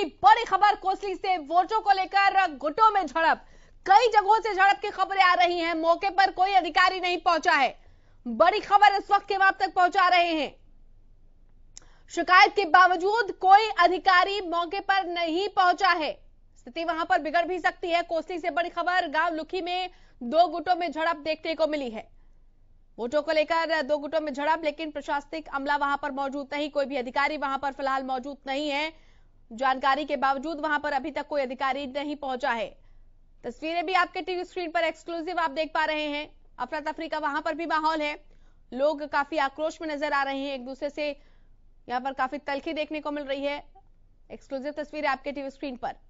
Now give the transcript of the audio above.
की बड़ी खबर कोसली से वोटों को लेकर गुटों में झड़प कई जगहों से झड़प की खबरें आ रही हैं मौके पर कोई अधिकारी नहीं पहुंचा है बड़ी खबर इस वक्त के बाद तक पहुंचा रहे हैं शिकायत के बावजूद कोई अधिकारी मौके पर नहीं पहुंचा है स्थिति वहां पर बिगड़ भी सकती है कोसली से बड़ी खबर गांव लुखी में दो गुटों में झड़प देखने को मिली है वोटों को लेकर दो गुटों में झड़प लेकिन प्रशासनिक अमला वहां पर मौजूद नहीं कोई भी अधिकारी वहां पर फिलहाल मौजूद नहीं है जानकारी के बावजूद वहां पर अभी तक कोई अधिकारी नहीं पहुंचा है तस्वीरें भी आपके टीवी स्क्रीन पर एक्सक्लूसिव आप देख पा रहे हैं अफरा तफरी का वहां पर भी माहौल है लोग काफी आक्रोश में नजर आ रहे हैं एक दूसरे से यहाँ पर काफी तलखी देखने को मिल रही है एक्सक्लूसिव तस्वीरें आपके टीवी स्क्रीन पर